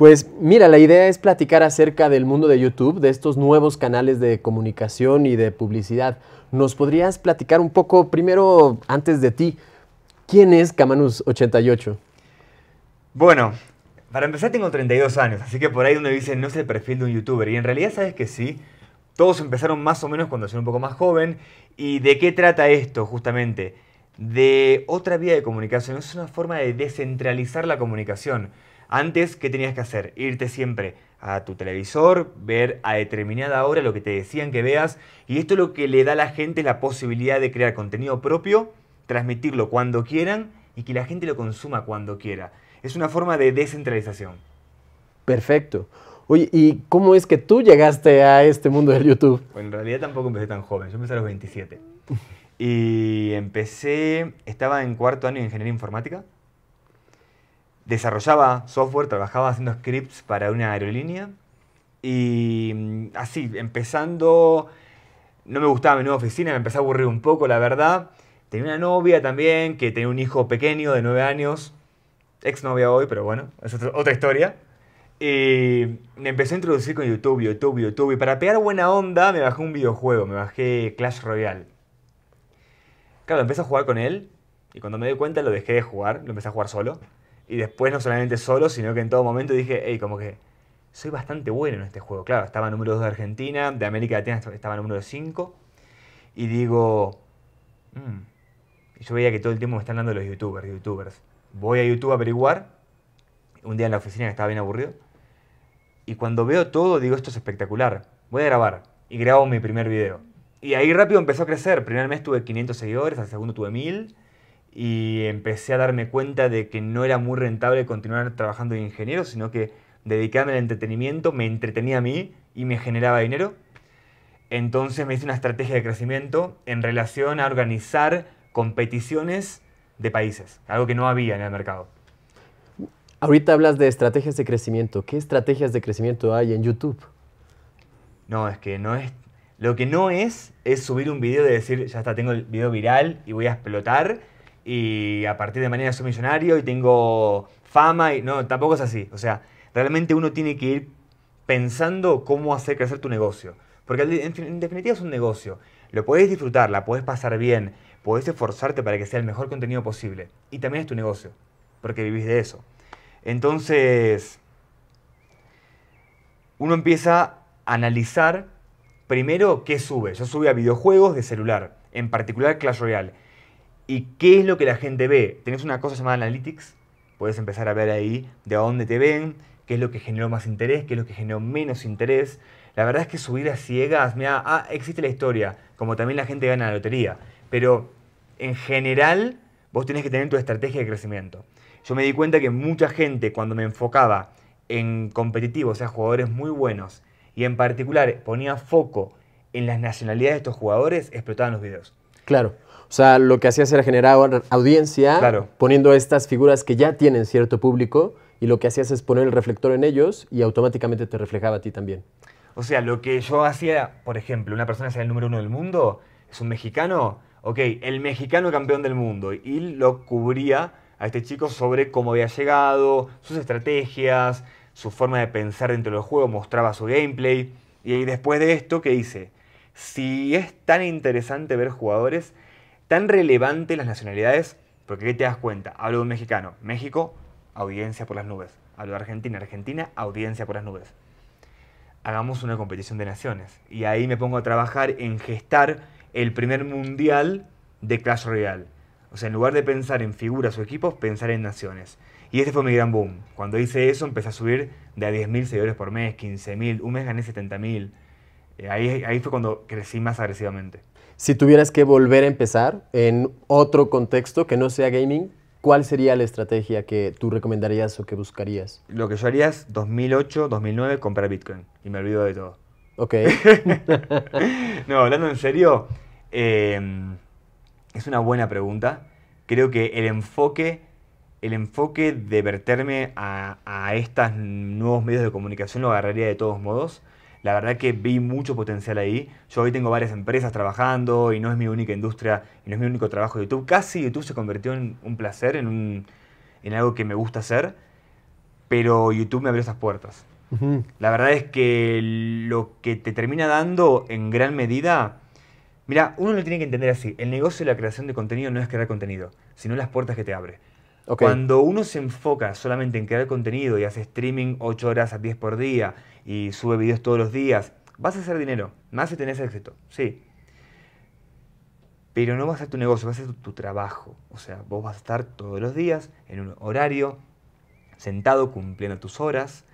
Pues mira, la idea es platicar acerca del mundo de YouTube, de estos nuevos canales de comunicación y de publicidad. ¿Nos podrías platicar un poco primero, antes de ti, quién es Camanus88? Bueno, para empezar tengo 32 años, así que por ahí donde dicen, no es el perfil de un youtuber. Y en realidad sabes que sí, todos empezaron más o menos cuando soy un poco más joven. ¿Y de qué trata esto justamente? De otra vía de comunicación, es una forma de descentralizar la comunicación antes, ¿qué tenías que hacer? Irte siempre a tu televisor, ver a determinada hora lo que te decían que veas, y esto es lo que le da a la gente la posibilidad de crear contenido propio, transmitirlo cuando quieran y que la gente lo consuma cuando quiera. Es una forma de descentralización. Perfecto. Oye, ¿y cómo es que tú llegaste a este mundo del YouTube? en realidad tampoco empecé tan joven, yo empecé a los 27. Y empecé, estaba en cuarto año de ingeniería informática, desarrollaba software, trabajaba haciendo scripts para una aerolínea. Y mm, así, empezando, no me gustaba mi nueva oficina, me empecé a aburrir un poco, la verdad. Tenía una novia también, que tenía un hijo pequeño de 9 años, ex novia hoy, pero bueno, es otra historia. Y me empecé a introducir con YouTube, YouTube, YouTube. Y para pegar buena onda me bajé un videojuego, me bajé Clash Royale. Claro, empecé a jugar con él y cuando me di cuenta lo dejé de jugar, lo empecé a jugar solo. Y después no solamente solo, sino que en todo momento dije, hey, como que soy bastante bueno en este juego. Claro, estaba número 2 de Argentina, de América Latina estaba número 5. Y digo, mm". yo veía que todo el tiempo me están dando los youtubers, youtubers. Voy a YouTube a averiguar, un día en la oficina que estaba bien aburrido. Y cuando veo todo, digo, esto es espectacular, voy a grabar. Y grabo mi primer video. Y ahí rápido empezó a crecer. primer mes tuve 500 seguidores, al segundo tuve 1000 y empecé a darme cuenta de que no era muy rentable continuar trabajando de ingeniero, sino que dedicarme al entretenimiento me entretenía a mí y me generaba dinero. Entonces me hice una estrategia de crecimiento en relación a organizar competiciones de países, algo que no había en el mercado. Ahorita hablas de estrategias de crecimiento. ¿Qué estrategias de crecimiento hay en YouTube? No, es que no es... Lo que no es es subir un video de decir, ya está, tengo el video viral y voy a explotar y a partir de mañana soy millonario y tengo fama y no, tampoco es así. O sea, realmente uno tiene que ir pensando cómo hacer crecer tu negocio. Porque en definitiva es un negocio. Lo podés disfrutar, la podés pasar bien, podés esforzarte para que sea el mejor contenido posible. Y también es tu negocio, porque vivís de eso. Entonces, uno empieza a analizar primero qué sube. Yo subí a videojuegos de celular, en particular Clash Royale. ¿Y qué es lo que la gente ve? Tenés una cosa llamada Analytics, puedes empezar a ver ahí de dónde te ven, qué es lo que generó más interés, qué es lo que generó menos interés. La verdad es que subir a ciegas, mira, ah, existe la historia, como también la gente gana la lotería, pero en general vos tenés que tener tu estrategia de crecimiento. Yo me di cuenta que mucha gente cuando me enfocaba en competitivos, o sea, jugadores muy buenos, y en particular ponía foco en las nacionalidades de estos jugadores, explotaban los videos. Claro. O sea, lo que hacías era generar audiencia poniendo estas figuras que ya tienen cierto público y lo que hacías es poner el reflector en ellos y automáticamente te reflejaba a ti también. O sea, lo que yo hacía, por ejemplo, una persona es el número uno del mundo, es un mexicano, ok, el mexicano campeón del mundo, y lo cubría a este chico sobre cómo había llegado, sus estrategias, su forma de pensar dentro del juego, mostraba su gameplay. Y después de esto, ¿qué hice? Si es tan interesante ver jugadores, tan relevante las nacionalidades, porque ¿qué te das cuenta? Hablo de un mexicano, México, audiencia por las nubes. Hablo de Argentina, Argentina, audiencia por las nubes. Hagamos una competición de naciones. Y ahí me pongo a trabajar en gestar el primer mundial de Clash Royale. O sea, en lugar de pensar en figuras o equipos, pensar en naciones. Y ese fue mi gran boom. Cuando hice eso, empecé a subir de a 10.000 seguidores por mes, 15.000, un mes gané 70.000. Eh, ahí, ahí fue cuando crecí más agresivamente. Si tuvieras que volver a empezar en otro contexto que no sea gaming, ¿cuál sería la estrategia que tú recomendarías o que buscarías? Lo que yo haría es 2008, 2009 comprar Bitcoin y me olvido de todo. Ok. no, hablando en serio, em, es una buena pregunta. Creo que el enfoque, el enfoque de verterme a, a estos nuevos medios de comunicación lo agarraría de todos modos. La verdad que vi mucho potencial ahí. Yo hoy tengo varias empresas trabajando y no es mi única industria y no es mi único trabajo de YouTube. Casi YouTube se convirtió en un placer, en, un, algo que me gusta hacer, pero YouTube me abrió esas puertas. La verdad es que lo que te termina dando en gran medida... Mira, uno lo tiene que entender así. El negocio de la creación de contenido no es crear contenido, sino las puertas que te abre. Cuando uno se enfoca solamente en crear contenido y hace streaming 8 horas a 10 por día y sube videos todos los días, vas a hacer dinero, más si tenés éxito, sí. Pero no vas a hacer tu negocio, vas a hacer tu, trabajo. O sea, vos vas a estar todos los días en un horario, sentado, cumpliendo tus horas,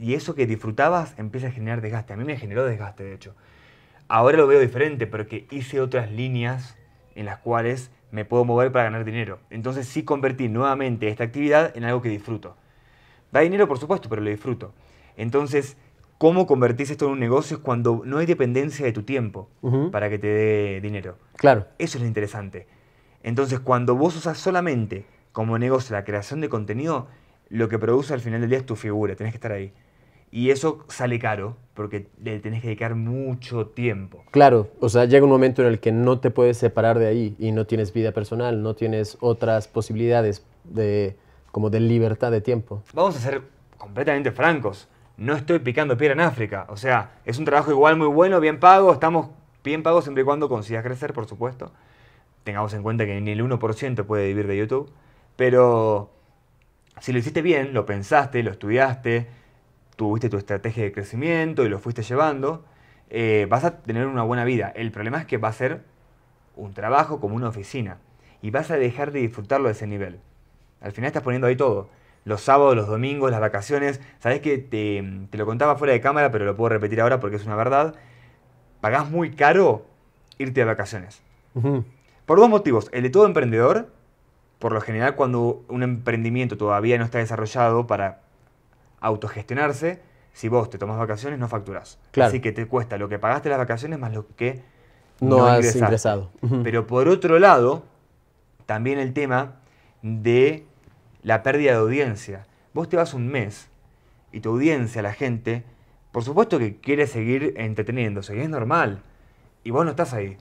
y eso que disfrutabas empieza a generar desgaste. A mí me generó desgaste, de hecho. Ahora lo veo diferente porque hice otras líneas en las cuales me puedo mover para ganar dinero. Entonces sí convertí nuevamente esta actividad en algo que disfruto. Da dinero, por supuesto, pero lo disfruto. Entonces, ¿cómo convertís esto en un negocio es cuando no hay dependencia de tu tiempo para que te dé dinero? Claro. Eso es lo interesante. Entonces, cuando vos usas solamente como negocio la creación de contenido, lo que produce al final del día es tu figura, Tienes que estar ahí. Y eso sale caro, porque le tenés que dedicar mucho tiempo. Claro, o sea, llega un momento en el que no te puedes separar de ahí y no tienes vida personal, no tienes otras posibilidades de, como de libertad de tiempo. Vamos a ser completamente francos, no estoy picando piedra en África, o sea, es un trabajo igual muy bueno, bien pago, estamos bien pagos siempre y cuando consigas crecer, por supuesto. Tengamos en cuenta que ni el 1% puede vivir de YouTube, pero si lo hiciste bien, lo pensaste, lo estudiaste, tuviste tu estrategia de crecimiento y lo fuiste llevando, eh, vas a tener una buena vida. El problema es que va a ser un trabajo como una oficina y vas a dejar de disfrutarlo a ese nivel. Al final estás poniendo ahí todo. Los sábados, los domingos, las vacaciones. Sabes que te, te, lo contaba fuera de cámara, pero lo puedo repetir ahora porque es una verdad. Pagás muy caro irte de vacaciones. Por dos motivos. El de todo emprendedor, por lo general cuando un emprendimiento todavía no está desarrollado para autogestionarse. Si vos te tomás vacaciones, no facturás. Claro. Así que te cuesta lo que pagaste las vacaciones más lo que no, has ingresado. Pero por otro lado, también el tema de la pérdida de audiencia. Vos te vas un mes y tu audiencia, la gente, por supuesto que quiere seguir entreteniéndose, y es normal. Y vos no estás ahí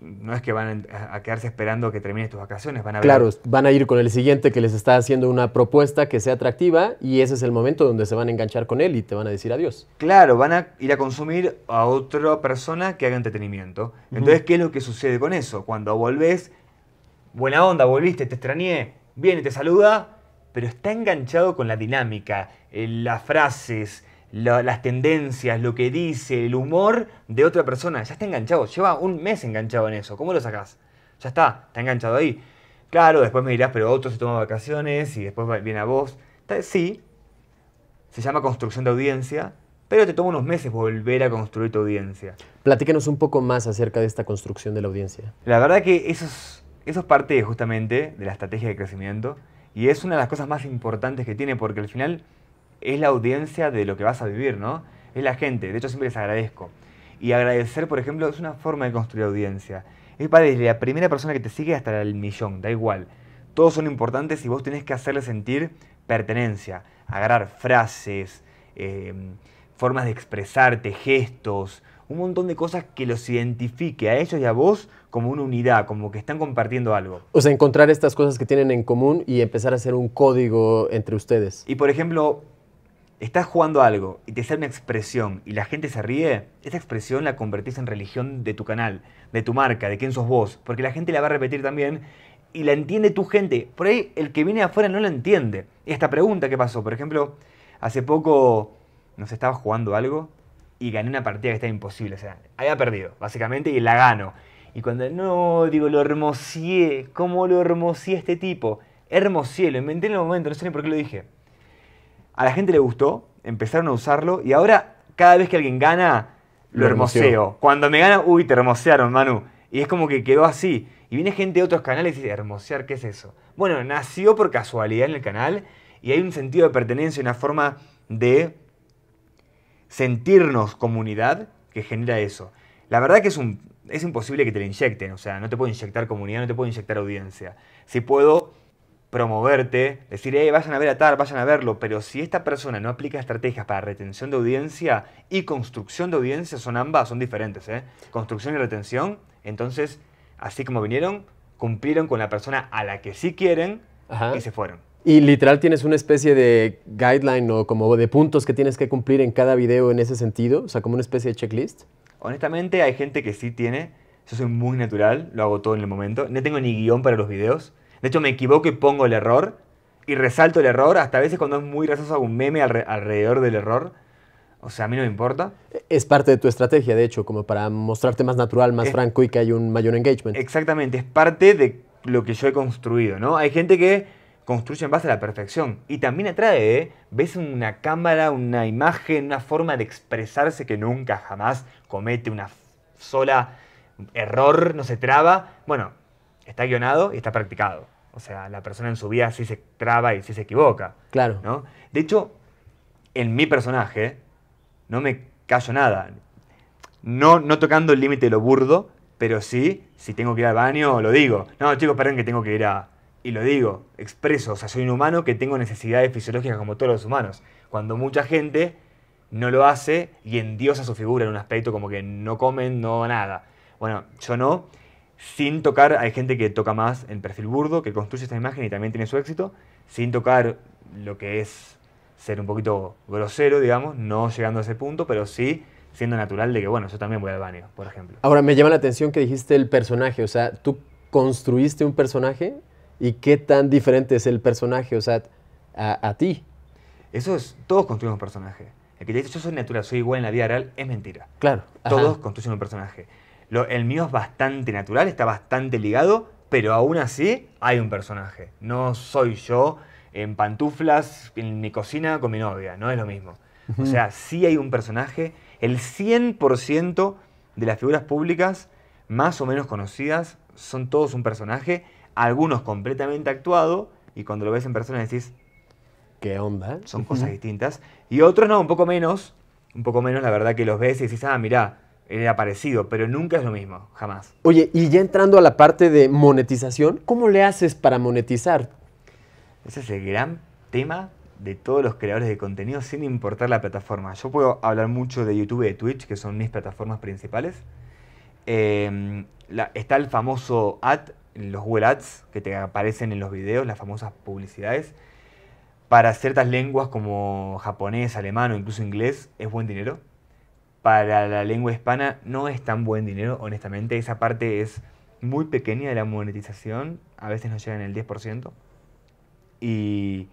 no es que van a quedarse esperando que termine tus vacaciones, van a Claro, van a ir con el siguiente que les está haciendo una propuesta que sea atractiva y ese es el momento donde se van a enganchar con él y te van a decir adiós. Claro, van a ir a consumir a otra persona que haga entretenimiento. Entonces, ¿qué es lo que sucede con eso? Cuando volvés, buena onda, volviste, te extrañé, viene, te saluda, pero está enganchado con la dinámica, eh, las frases, las tendencias, lo que dice, el humor de otra persona. Ya está enganchado, lleva un mes enganchado en eso. ¿Cómo lo sacás? Ya está, está enganchado ahí. Claro, después me dirás, pero otro se toma vacaciones y después viene a vos. Sí, se llama construcción de audiencia, pero te toma unos meses volver a construir tu audiencia. Platícanos un poco más acerca de esta construcción de la audiencia. La verdad que eso es parte justamente de la estrategia de crecimiento y es una de las cosas más importantes que tiene porque al final es la audiencia de lo que vas a vivir, ¿no? Es la gente, de hecho siempre les agradezco. Y agradecer, por ejemplo, es una forma de construir audiencia. Es para desde la primera persona que te sigue hasta el millón, da igual. Todos son importantes y vos tenés que hacerle sentir pertenencia, agarrar frases, em, formas de expresarte, gestos, un montón de cosas que los identifique a ellos y a vos como una unidad, como que están compartiendo algo. O sea, encontrar estas cosas que tienen en común y empezar a hacer un código entre ustedes. Y por ejemplo, estás jugando algo y te sale una expresión y la gente se ríe, esa expresión la convertís en religión de tu canal, de tu marca, de quién sos vos, porque la gente la va a repetir también y la entiende tu gente. Por ahí el que viene afuera no la entiende. Esta pregunta que pasó, por ejemplo, hace poco nos estaba jugando algo y gané una partida que estaba imposible, o sea, había perdido, básicamente, y la gano. Y cuando, no, digo, lo hermosié, ¿cómo lo hermosié este tipo? Hermosié, lo inventé en el momento, no sé ni por qué lo dije a la gente le gustó, empezaron a usarlo y ahora cada vez que alguien gana, lo, hermoseo. Cuando me gana, uy, te hermosearon, Manu. Y es como que quedó así. Y viene gente de otros canales y dice, hermosear, ¿qué es eso? Bueno, nació por casualidad en el canal y hay un sentido de pertenencia, una forma de sentirnos comunidad que genera eso. La verdad que es, un, es imposible que te lo inyecten, o sea, no te puedo inyectar comunidad, no te puedo inyectar audiencia. Si puedo promoverte, decir, hey, vayan a ver a tal, vayan a verlo, pero si esta persona no aplica estrategias para retención de audiencia y construcción de audiencia, son ambas, son diferentes, ¿eh? Construcción y retención, entonces, así como vinieron, cumplieron con la persona a la que sí quieren y se fueron. Y literal tienes una especie de guideline o como de puntos que tienes que cumplir en cada video en ese sentido, o sea, como una especie de checklist. Honestamente, hay gente que sí tiene, yo soy muy natural, lo hago todo en el momento, no tengo ni guión para los videos. De hecho, me equivoco y pongo el error y resalto el error. Hasta veces cuando es muy gracioso hago un meme alrededor del error. O sea, a mí no me importa. E-, es parte de tu estrategia, de hecho, como para mostrarte más natural, más franco y que hay un mayor engagement. Exactamente, es parte de lo que yo he construido, ¿no? Hay gente que construye en base a la perfección y también atrae, ¿eh? Ves una cámara, una imagen, una forma de expresarse que nunca jamás comete una sola error, no se traba. Bueno, está guionado y está practicado. O sea, la persona en su vida sí se traba y sí se equivoca. Claro. ¿no? De hecho, en mi personaje no me callo nada. No, no tocando el límite de lo burdo, pero sí, si tengo que ir al baño, lo digo. No, chicos, perdón que tengo que ir a... Y lo digo, expreso, o sea, soy un humano que tengo necesidades fisiológicas como todos los humanos. Cuando mucha gente no lo hace y endiosa su figura en un aspecto como que no comen, no nada. Bueno, yo no sin tocar, hay gente que toca más el perfil burdo, que construye esta imagen y también tiene su éxito, sin tocar lo que es ser un poquito grosero, digamos, no llegando a ese punto, pero sí siendo natural de que, bueno, yo también voy al baño, por ejemplo. Ahora, me llama la atención que dijiste el personaje, o sea, tú construiste un personaje y qué tan diferente es el personaje, o sea, a, ti. Eso es, todos construimos un personaje. El que te dice yo soy natural, soy igual en la vida real, es mentira. Claro. Todos construimos construyen un personaje el mío es bastante natural, está bastante ligado, pero aún así hay un personaje. No soy yo en pantuflas, en mi cocina con mi novia, no es lo mismo. O sea, sí hay un personaje, el 100% de las figuras públicas más o menos conocidas son todos un personaje, algunos completamente actuado, y cuando lo ves en persona decís, ¿qué onda? Son cosas distintas. Y otros no, un poco menos, un poco menos la verdad que los ves y decís, ah, mirá, era parecido, pero nunca es lo mismo, jamás. Oye, y ya entrando a la parte de monetización, ¿cómo le haces para monetizar? Ese es el gran tema de todos los creadores de contenido sin importar la plataforma. Yo puedo hablar mucho de YouTube y de Twitch, que son mis plataformas principales. Em, está el famoso ad, los Google Ads, que te aparecen en los videos, las famosas publicidades. Para ciertas lenguas como japonés, alemán o incluso inglés, es buen dinero para la lengua hispana no es tan buen dinero, honestamente. Esa parte es muy pequeña de la monetización, a veces no llegan el 10%. Y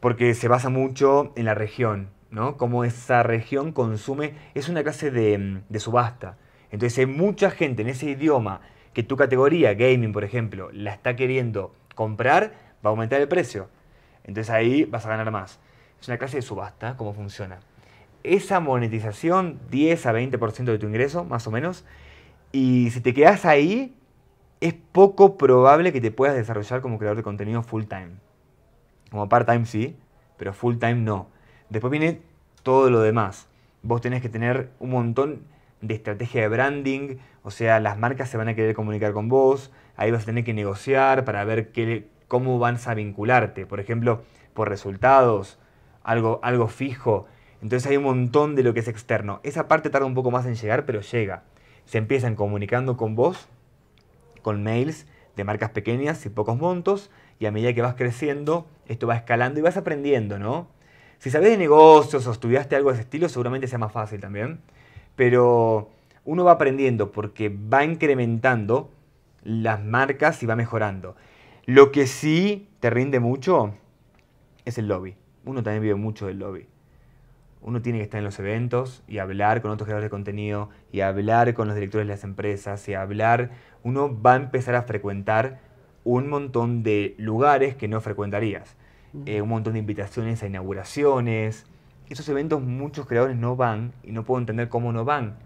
porque se basa mucho en la región, ¿no? Cómo esa región consume, es una clase de, mm, de subasta. Entonces hay mucha gente en ese idioma que tu categoría, gaming por ejemplo, la está queriendo comprar, va a aumentar el precio. Entonces ahí vas a ganar más. Es una clase de subasta, cómo funciona esa monetización 10 a 20% de tu ingreso, más o menos. Y si te quedas ahí, es poco probable que te puedas desarrollar como creador de contenido full time. Como part-time sí, pero full time no. Después viene todo lo demás. Vos tenés que tener un montón de estrategia de branding, o sea, las marcas se van a querer comunicar con vos, ahí vas a tener que negociar para ver qué, cómo van a vincularte. Por ejemplo, por resultados, algo, algo fijo, entonces hay un montón de lo que es externo. Esa parte tarda un poco más en llegar, pero llega. Se empiezan comunicando con vos, con mails de marcas pequeñas y pocos montos, y a medida que vas creciendo, esto va escalando y vas aprendiendo, ¿no? Si sabés de negocios o estudiaste algo de ese estilo, seguramente sea más fácil también. Pero uno va aprendiendo porque va incrementando las marcas y va mejorando. Lo que sí te rinde mucho es el lobby. Uno también vive mucho del lobby uno tiene que estar en los eventos y hablar con otros creadores de contenido y hablar con los directores de las empresas y hablar, uno va a empezar a frecuentar un montón de lugares que no frecuentarías. Eh, un montón de invitaciones a inauguraciones. Esos eventos muchos creadores no van y no puedo entender cómo no van.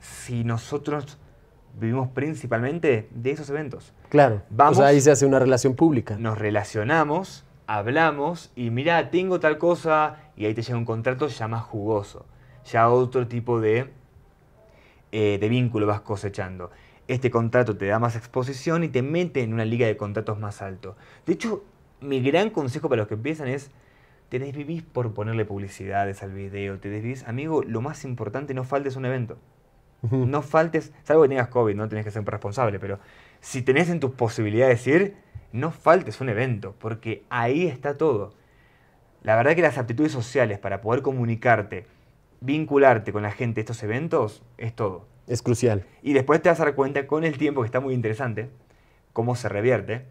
Si nosotros vivimos principalmente de esos eventos. Claro. Vamos, o ahí se hace una relación pública. Nos relacionamos hablamos y mira, tengo tal cosa y ahí te llega un contrato ya más jugoso, ya otro tipo de, eh, de vínculo vas cosechando. Este contrato te da más exposición y te mete en una liga de contratos más alto. De hecho, mi gran consejo para los que empiezan es, te desvivís por ponerle publicidades al video, te desvivís, amigo, lo más importante, no faltes un evento. No faltes, salvo que tengas COVID, no tenés que ser responsable, pero si tenés en tus posibilidades ir, no faltes un evento, porque ahí está todo. La verdad que las aptitudes sociales para poder comunicarte, vincularte con la gente de estos eventos, es todo. Es crucial. Y después te vas a dar cuenta con el tiempo, que está muy interesante, cómo se revierte,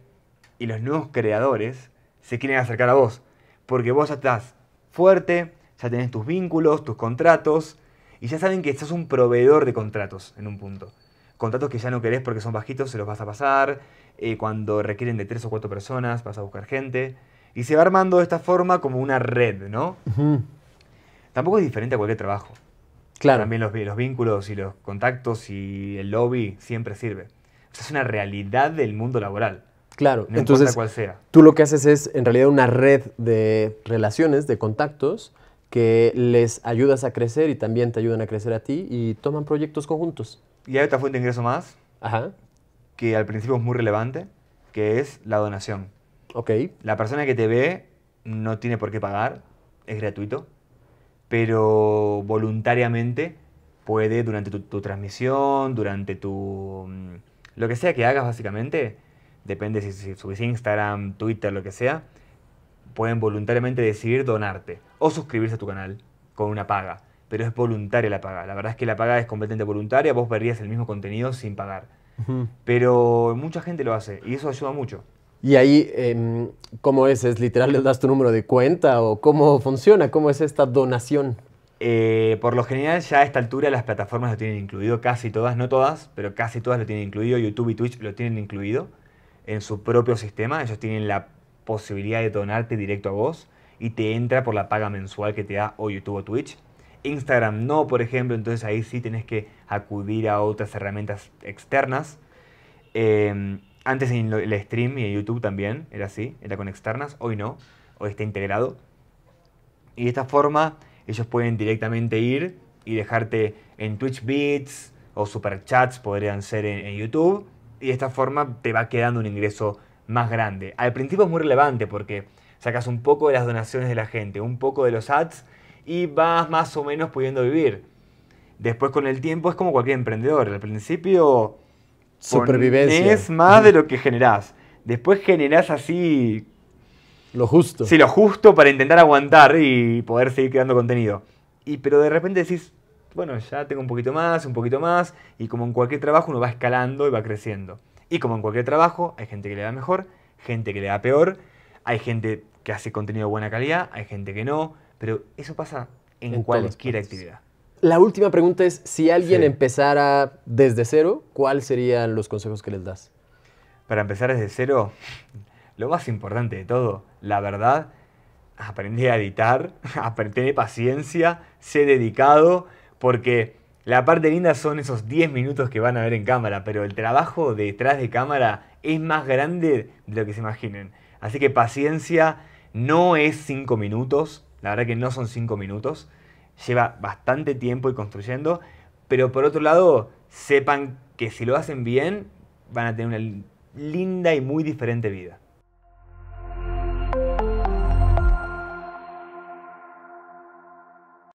y los nuevos creadores se quieren acercar a vos, porque vos ya estás fuerte, ya tenés tus vínculos, tus contratos, y ya saben que estás un proveedor de contratos en un punto. Contratos que ya no querés porque son bajitos, se los vas a pasar. Eh, cuando requieren de tres o cuatro personas, vas a buscar gente. Y se va armando de esta forma como una red, ¿no? Tampoco es diferente a cualquier trabajo. Claro. También los, vínculos y los contactos y el lobby siempre sirve. es una realidad del mundo laboral. Claro, no entonces importa cuál sea. tú lo que haces es en realidad una red de relaciones, de contactos, que les ayudas a crecer y también te ayudan a crecer a ti y toman proyectos conjuntos. Y hay otra fuente de ingreso más, que al principio es muy relevante, que es la donación. Ok. La persona que te ve no tiene por qué pagar, es gratuito, pero voluntariamente puede durante tu, transmisión, durante tu... Mm, lo que sea que hagas básicamente, depende si, subes subís Instagram, Twitter, lo que sea, pueden voluntariamente decidir donarte o suscribirse a tu canal con una paga pero es voluntaria la paga. La verdad es que la paga es completamente voluntaria, vos verías el mismo contenido sin pagar. Pero mucha gente lo hace y eso ayuda mucho. Y ahí, em, ¿cómo es? ¿Es literal ¿Le das tu número de cuenta o cómo funciona? ¿Cómo es esta donación? Eh, por lo general ya a esta altura las plataformas lo tienen incluido, casi todas, no todas, pero casi todas lo tienen incluido, YouTube y Twitch lo tienen incluido en su propio sistema, ellos tienen la posibilidad de donarte directo a vos y te entra por la paga mensual que te da o YouTube o Twitch. Instagram no, por ejemplo, entonces ahí sí tienes que acudir a otras herramientas externas. Em, antes en el stream y en YouTube también era así, era con externas, hoy no, hoy está integrado. Y de esta forma ellos pueden directamente ir y dejarte en Twitch Beats o Super Chats, podrían ser en, en YouTube. Y de esta forma te va quedando un ingreso más grande. Al principio es muy relevante porque sacas un poco de las donaciones de la gente, un poco de los ads y vas más o menos pudiendo vivir. Después con el tiempo es como cualquier emprendedor. Al principio Supervivencia. es más de lo que generás. Después generás así... Lo justo. Sí, lo justo para intentar aguantar y poder seguir creando contenido. Y pero de repente decís, bueno, ya tengo un poquito más, un poquito más, y como en cualquier trabajo uno va escalando y va creciendo. Y como en cualquier trabajo, hay gente que le da mejor, gente que le da peor, hay gente que hace contenido de buena calidad, hay gente que no, pero eso pasa en, cualquier actividad. La última pregunta es, si alguien empezara desde cero, ¿cuáles serían los consejos que les das? Para empezar desde cero, lo más importante de todo, la verdad, aprendí a editar, tener paciencia, sé dedicado, porque la parte linda son esos 10 minutos que van a ver en cámara, pero el trabajo detrás de cámara es más grande de lo que se imaginen. Así que paciencia no es 5 minutos, la verdad que no son cinco minutos. Lleva bastante tiempo y construyendo. Pero por otro lado, sepan que si lo hacen bien, van a tener una linda y muy diferente vida.